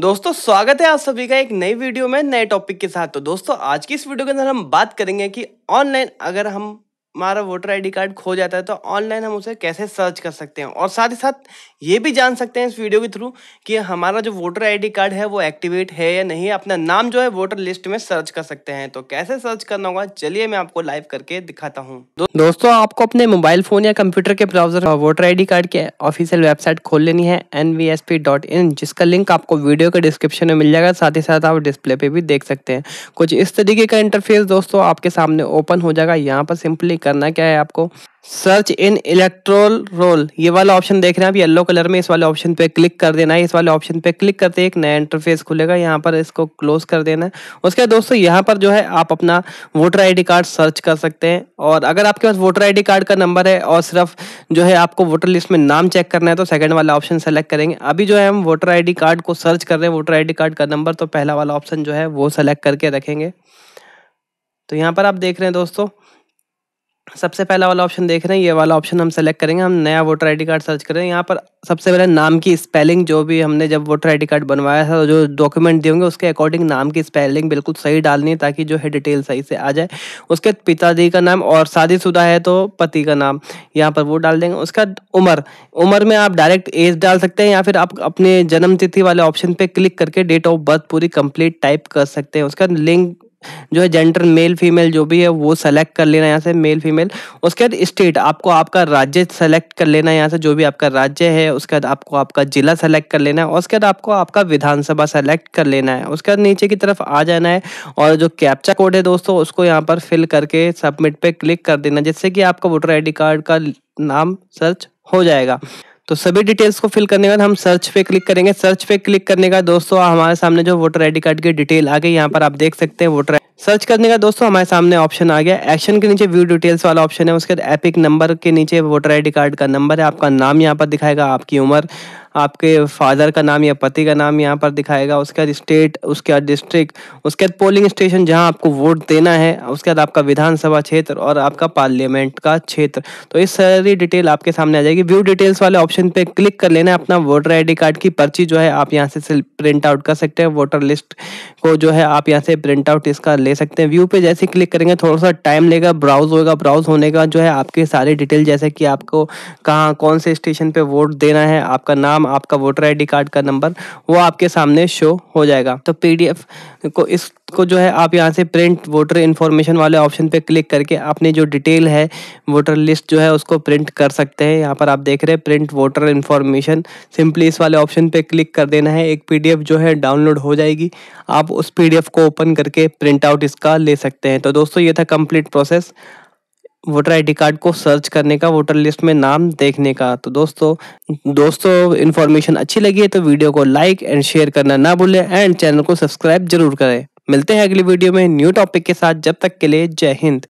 दोस्तों स्वागत है आप सभी का एक नई वीडियो में नए टॉपिक के साथ तो दोस्तों आज की इस वीडियो के अंदर हम बात करेंगे कि ऑनलाइन अगर हम हमारा वोटर आईडी कार्ड खो जाता है तो ऑनलाइन हम उसे कैसे सर्च कर सकते हैं और साथ ही साथ ये भी जान सकते हैं इस वीडियो के थ्रू कि हमारा जो वोटर आईडी कार्ड है वो एक्टिवेट है या नहीं अपना नाम जो है वोटर लिस्ट में सर्च कर सकते हैं तो कैसे सर्च करना होगा चलिए मैं आपको लाइव करके दिखाता हूँ दो, दोस्तों आपको अपने मोबाइल फोन या कंप्यूटर के ब्राउजर वोटर आई कार्ड के ऑफिशियल वेबसाइट खोल लेनी है एन जिसका लिंक आपको वीडियो के डिस्क्रिप्शन में मिल जाएगा साथ ही साथ आप डिस्प्ले पे भी देख सकते हैं कुछ इस तरीके का इंटरफेस दोस्तों आपके सामने ओपन हो जाएगा यहाँ पर सिंपली करना क्या है आपको सर्च इन इलेक्ट्रोल रोल ये वाला ऑप्शन देख रहे हैं आप येलो कलर में इस वाले ऑप्शन पे क्लिक कर देना है इस वाले ऑप्शन पे क्लिक करते एक नया इंटरफेस खुलेगा यहाँ पर इसको क्लोज कर देना है उसके बाद दोस्तों यहाँ पर जो है आप अपना वोटर आईडी कार्ड सर्च कर सकते हैं और अगर आपके पास वोटर आईडी कार्ड का नंबर है और सिर्फ जो है आपको वोटर लिस्ट में नाम चेक करना है तो सेकेंड वाला ऑप्शन सेलेक्ट करेंगे अभी जो है हम वोटर आई कार्ड को सर्च कर रहे हैं वोटर आई कार्ड का नंबर तो पहला वाला ऑप्शन जो है वो सेलेक्ट करके रखेंगे तो यहाँ पर आप देख रहे हैं दोस्तों सबसे पहला वाला ऑप्शन देख रहे हैं ये वाला ऑप्शन हम सेलेक्ट करेंगे हम नया वोटर आईडी कार्ड सर्च करें यहाँ पर सबसे पहले नाम की स्पेलिंग जो भी हमने जब वोटर आईडी कार्ड बनवाया था जो डॉक्यूमेंट दिए होंगे उसके अकॉर्डिंग नाम की स्पेलिंग बिल्कुल सही डालनी है ताकि जो है डिटेल सही से आ जाए उसके पिताजी का नाम और शादीशुदा है तो पति का नाम यहाँ पर वो डाल देंगे उसका उम्र उम्र में आप डायरेक्ट एज डाल सकते हैं या फिर आप अपने जन्मतिथि वाले ऑप्शन पर क्लिक करके डेट ऑफ बर्थ पूरी कंप्लीट टाइप कर सकते हैं उसका लिंक जो है जेंडर मेल फीमेल जो भी है वो सेलेक्ट कर लेना यहाँ से मेल फीमेल उसके बाद स्टेट आपको आपका राज्य सेलेक्ट कर लेना यहाँ से जो भी आपका राज्य है उसके बाद आपको आपका जिला सेलेक्ट कर लेना है उसके बाद आपको आपका विधानसभा सेलेक्ट कर लेना है उसके बाद नीचे की तरफ आ जाना है और जो कैप्चा कोड है दोस्तों उसको यहाँ पर फिल करके सबमिट पर क्लिक कर देना जिससे कि आपका वोटर आई कार्ड का नाम सर्च हो जाएगा तो सभी डिटेल्स को फिल करने के बाद हम सर्च पे क्लिक करेंगे सर्च पे क्लिक करने का दोस्तों हमारे सामने जो वोटर आईडी कार्ड की डिटेल आ गई यहाँ पर आप देख सकते हैं वोटर सर्च करने का दोस्तों हमारे सामने ऑप्शन आ गया एक्शन के नीचे व्यू डिटेल्स वाला ऑप्शन है उसके बाद एपिक नंबर के नीचे वोटर आईडी कार्ड का नंबर है आपका नाम यहाँ पर दिखाएगा आपकी उम्र आपके फादर का नाम या पति का नाम यहाँ पर दिखाएगा उसके बाद स्टेट उसके बाद डिस्ट्रिक्ट उसके बाद पोलिंग स्टेशन जहाँ आपको वोट देना है उसके बाद आपका विधानसभा क्षेत्र और आपका पार्लियामेंट का क्षेत्र तो ये सारी डिटेल आपके सामने आ जाएगी व्यू डिटेल्स वाले ऑप्शन पे क्लिक कर लेना अपना वोटर आई कार्ड की पर्ची जो है आप यहाँ से प्रिंट आउट कर सकते हैं वोटर लिस्ट को जो है आप यहाँ से प्रिंट आउट इसका ले सकते हैं व्यू पे जैसे क्लिक करेंगे थोड़ा सा टाइम लेगा ब्राउज होगा ब्राउज होने का जो है आपके सारे डिटेल जैसे कि आपको कहाँ कौन से स्टेशन पे वोट देना है आपका नाम आपका वोटर आईडी कार्ड का नंबर वो आपके सामने शो हो जाएगा तो पीडीएफ को इस को जो है आप यहाँ से प्रिंट वोटर इन्फॉर्मेशन वाले ऑप्शन पे क्लिक करके अपनी जो डिटेल है वोटर लिस्ट जो है उसको प्रिंट कर सकते हैं यहाँ पर आप देख रहे हैं प्रिंट वोटर इन्फॉर्मेशन सिंपली इस वाले ऑप्शन पे क्लिक कर देना है एक पीडीएफ जो है डाउनलोड हो जाएगी आप उस पीडीएफ को ओपन करके प्रिंट आउट इसका ले सकते हैं तो दोस्तों ये था complete process voter ID card को सर्च करने का वोटर लिस्ट में नाम देखने का तो दोस्तों दोस्तों इन्फॉर्मेशन अच्छी लगी है तो वीडियो को लाइक एंड शेयर करना ना भूलें एंड चैनल को सब्सक्राइब जरूर करें मिलते हैं अगली वीडियो में न्यू टॉपिक के साथ जब तक के लिए जय हिंद